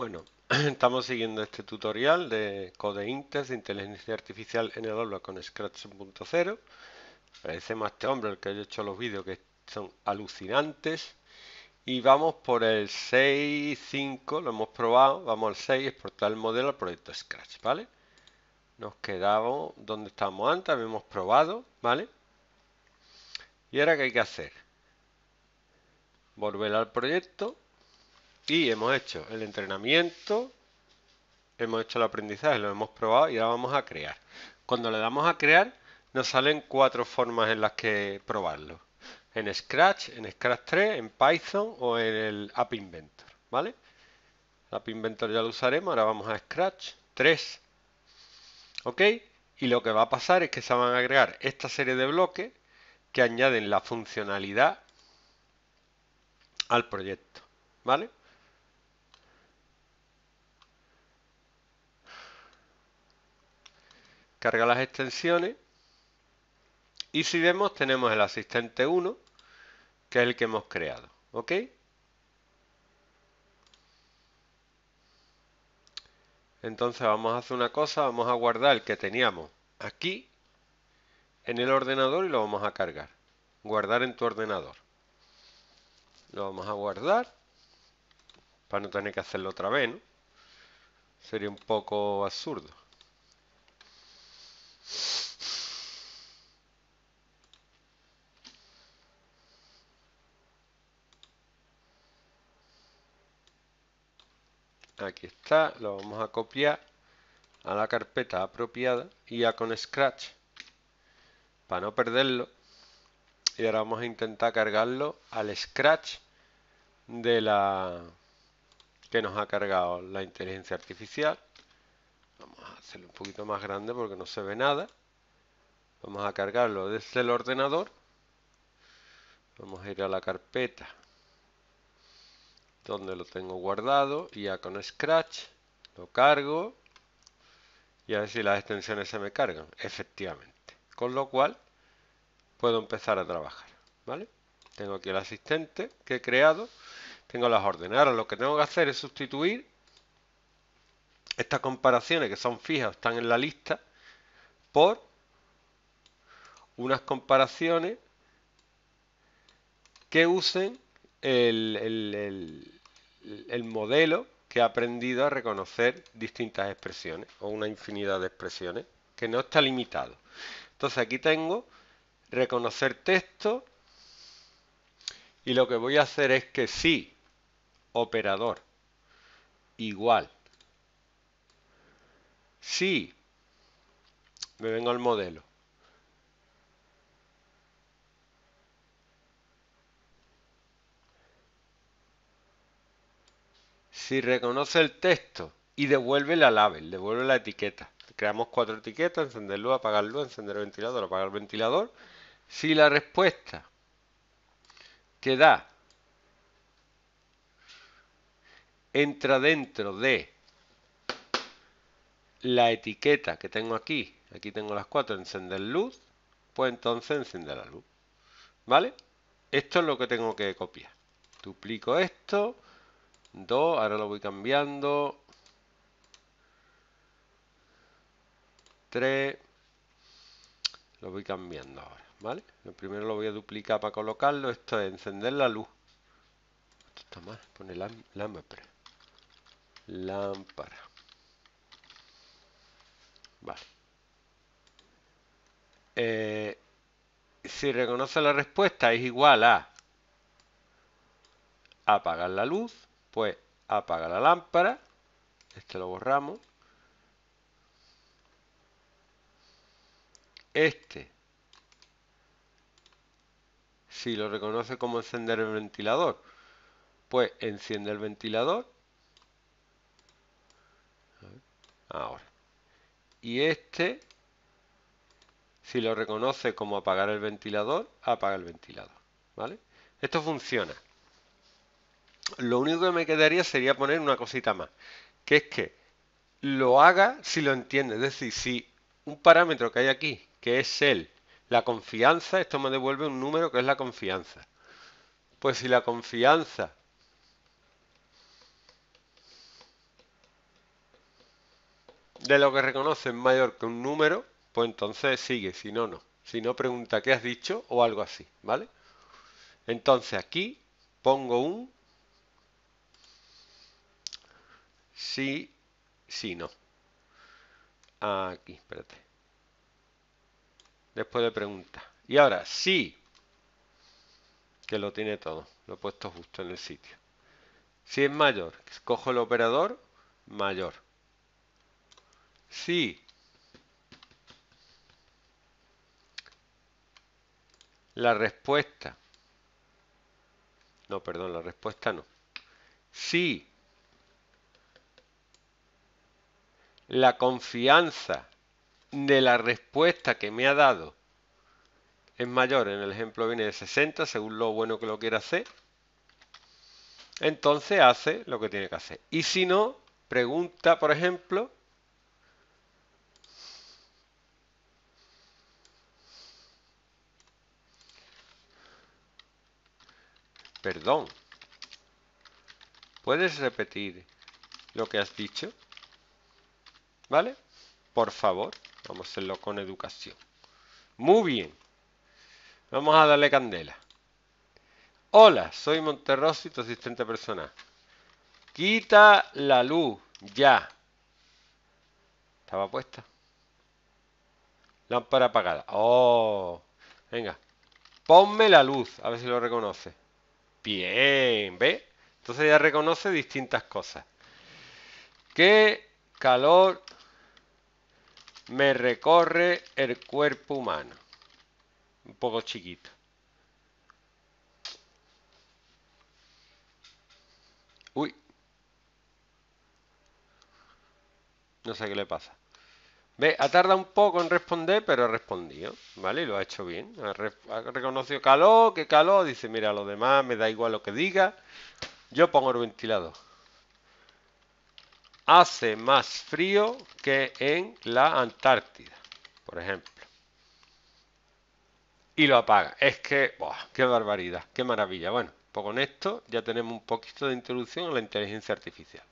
Bueno, estamos siguiendo este tutorial de inter de inteligencia artificial en el con Scratch 1.0. Parece a este hombre el que haya hecho los vídeos que son alucinantes. Y vamos por el 6.5, lo hemos probado, vamos al 6, exportar el modelo al proyecto Scratch, ¿vale? Nos quedamos donde estábamos antes, hemos probado, ¿vale? Y ahora, ¿qué hay que hacer? Volver al proyecto, y hemos hecho el entrenamiento, hemos hecho el aprendizaje, lo hemos probado y ahora vamos a crear. Cuando le damos a crear, nos salen cuatro formas en las que probarlo. En Scratch, en Scratch 3, en Python o en el App Inventor, ¿vale? El App Inventor ya lo usaremos, ahora vamos a Scratch 3. ¿Ok? Y lo que va a pasar es que se van a agregar esta serie de bloques que añaden la funcionalidad al proyecto, ¿vale? carga las extensiones y si vemos tenemos el asistente 1 que es el que hemos creado. ¿Ok? Entonces vamos a hacer una cosa, vamos a guardar el que teníamos aquí en el ordenador y lo vamos a cargar. Guardar en tu ordenador. Lo vamos a guardar para no tener que hacerlo otra vez, ¿no? Sería un poco absurdo. Aquí está, lo vamos a copiar a la carpeta apropiada y ya con Scratch para no perderlo. Y ahora vamos a intentar cargarlo al Scratch de la que nos ha cargado la inteligencia artificial. Vamos a hacerlo un poquito más grande porque no se ve nada. Vamos a cargarlo desde el ordenador. Vamos a ir a la carpeta donde lo tengo guardado y ya con Scratch lo cargo y a ver si las extensiones se me cargan, efectivamente. Con lo cual puedo empezar a trabajar, ¿vale? Tengo aquí el asistente que he creado, tengo las ordenadas. lo que tengo que hacer es sustituir estas comparaciones que son fijas están en la lista por unas comparaciones que usen el, modelo que ha aprendido a reconocer distintas expresiones o una infinidad de expresiones que no está limitado. Entonces aquí tengo reconocer texto y lo que voy a hacer es que si operador, igual si me vengo al modelo. Si reconoce el texto y devuelve la label, devuelve la etiqueta. Creamos cuatro etiquetas, encenderlo, apagarlo, encender el ventilador, apagar el ventilador. Si la respuesta que da entra dentro de la etiqueta que tengo aquí, aquí tengo las cuatro, encender luz, pues entonces encender la luz. ¿Vale? Esto es lo que tengo que copiar. Duplico esto, dos, ahora lo voy cambiando, 3, lo voy cambiando ahora, ¿vale? Lo primero lo voy a duplicar para colocarlo, esto es encender la luz. Esto está mal, pone lámpara. Lámpara. Vale. Eh, si reconoce la respuesta es igual a apagar la luz, pues apaga la lámpara. Este lo borramos. Este, si lo reconoce como encender el ventilador, pues enciende el ventilador. Ahora y este, si lo reconoce como apagar el ventilador, apaga el ventilador. ¿vale? Esto funciona. Lo único que me quedaría sería poner una cosita más, que es que lo haga si lo entiende. Es decir, si un parámetro que hay aquí, que es el, la confianza, esto me devuelve un número que es la confianza. Pues si la confianza de lo que reconoce es mayor que un número, pues entonces sigue, si no, no. Si no, pregunta qué has dicho o algo así, ¿vale? Entonces aquí pongo un sí, sí, no. Aquí, espérate. Después de pregunta. Y ahora, sí, que lo tiene todo. Lo he puesto justo en el sitio. Si es mayor, cojo el operador mayor si la respuesta, no, perdón, la respuesta no, si la confianza de la respuesta que me ha dado es mayor, en el ejemplo viene de 60, según lo bueno que lo quiera hacer, entonces hace lo que tiene que hacer. Y si no, pregunta, por ejemplo, Perdón. ¿Puedes repetir lo que has dicho? ¿Vale? Por favor. Vamos a hacerlo con educación. Muy bien. Vamos a darle candela. Hola, soy Monterrosito, tu asistente personal. Quita la luz, ya. Estaba puesta. Lámpara apagada. ¡Oh! Venga. Ponme la luz, a ver si lo reconoce. Bien, ¿ve? Entonces ya reconoce distintas cosas. ¿Qué calor me recorre el cuerpo humano? Un poco chiquito. Uy. No sé qué le pasa. Ve, ha tardado un poco en responder, pero ha respondido, ¿vale? Y lo ha hecho bien. Ha, reconocido calor, que calor. Dice, mira, lo demás me da igual lo que diga. Yo pongo el ventilador. Hace más frío que en la Antártida, por ejemplo. Y lo apaga. Es que, ¡Qué barbaridad! ¡Qué maravilla! Bueno, pues con esto ya tenemos un poquito de introducción a la inteligencia artificial.